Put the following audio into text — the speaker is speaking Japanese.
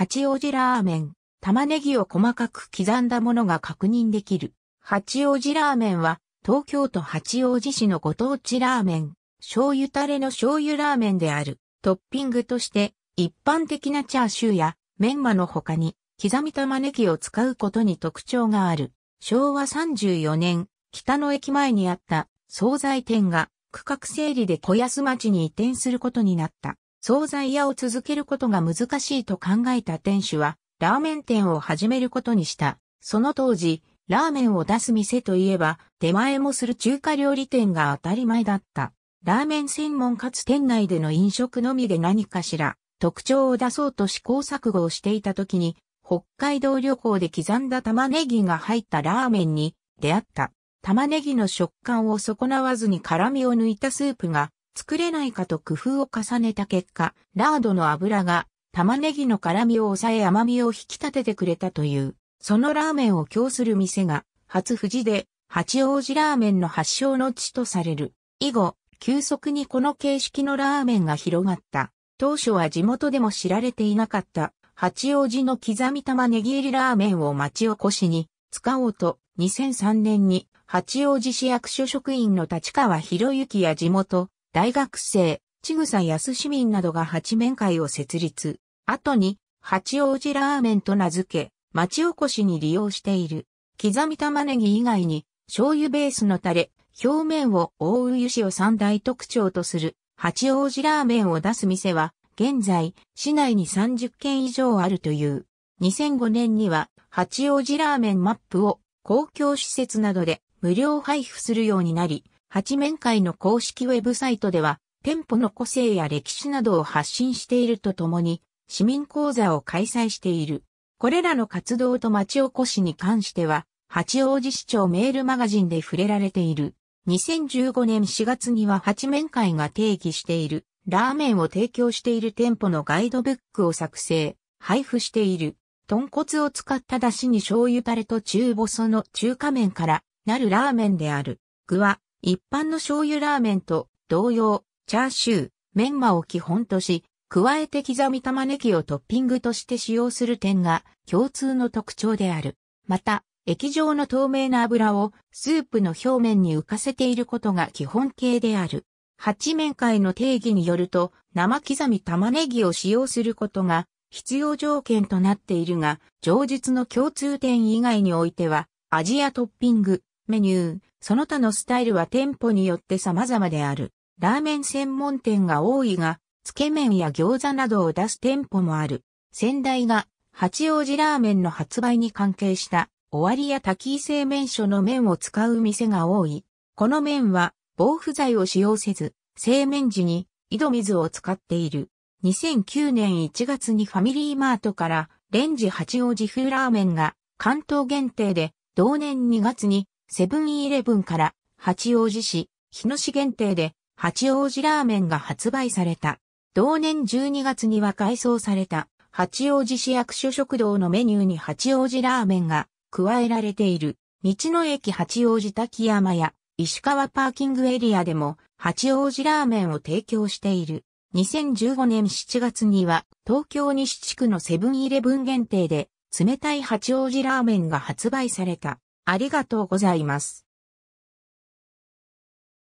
八王子ラーメン、玉ねぎを細かく刻んだものが確認できる。八王子ラーメンは、東京都八王子市のご当地ラーメン、醤油タレの醤油ラーメンである。トッピングとして、一般的なチャーシューや、メンマの他に、刻み玉ねぎを使うことに特徴がある。昭和34年、北の駅前にあった、惣菜店が、区画整理で小安町に移転することになった。惣菜屋を続けることが難しいと考えた店主は、ラーメン店を始めることにした。その当時、ラーメンを出す店といえば、出前もする中華料理店が当たり前だった。ラーメン専門かつ店内での飲食のみで何かしら、特徴を出そうと試行錯誤をしていた時に、北海道旅行で刻んだ玉ねぎが入ったラーメンに出会った。玉ねぎの食感を損なわずに辛みを抜いたスープが作れないかと工夫を重ねた結果、ラードの油が玉ねぎの辛みを抑え甘みを引き立ててくれたという、そのラーメンを供する店が、初富士で、八王子ラーメンの発祥の地とされる。以後、急速にこの形式のラーメンが広がった。当初は地元でも知られていなかった、八王子の刻み玉ねぎ入りラーメンを町おこしに使おうと、2003年に八王子市役所職員の立川博之や地元大学生、ちぐさ安市民などが八面会を設立。後に、八王子ラーメンと名付け、町おこしに利用している。刻み玉ねぎ以外に、醤油ベースのタレ、表面を覆う油脂を三大特徴とする、八王子ラーメンを出す店は、現在、市内に30軒以上あるという。2005年には、八王子ラーメンマップを公共施設などで無料配布するようになり、八面会の公式ウェブサイトでは、店舗の個性や歴史などを発信しているとともに、市民講座を開催している。これらの活動と町おこしに関しては、八王子市長メールマガジンで触れられている。2015年4月には八面会が定義している、ラーメンを提供している店舗のガイドブックを作成、配布している。豚骨を使った出汁に醤油タレと中細の中華麺からなるラーメンである。具は一般の醤油ラーメンと同様、チャーシュー、メンマを基本とし、加えて刻み玉ねぎをトッピングとして使用する点が共通の特徴である。また、液状の透明な油をスープの表面に浮かせていることが基本形である。八面会の定義によると、生刻み玉ねぎを使用することが必要条件となっているが、上述の共通点以外においては、味やトッピング、メニュー、その他のスタイルは店舗によって様々である。ラーメン専門店が多いが、つけ麺や餃子などを出す店舗もある。先代が八王子ラーメンの発売に関係した終わりや滝井製麺所の麺を使う店が多い。この麺は防腐剤を使用せず、製麺時に井戸水を使っている。2009年1月にファミリーマートからレンジ八王子風ラーメンが関東限定で同年2月にセブンイレブンから八王子市、日野市限定で八王子ラーメンが発売された。同年12月には改装された八王子市役所食堂のメニューに八王子ラーメンが加えられている。道の駅八王子滝山や石川パーキングエリアでも八王子ラーメンを提供している。2015年7月には東京西地区のセブンイレブン限定で冷たい八王子ラーメンが発売された。ありがとうございます。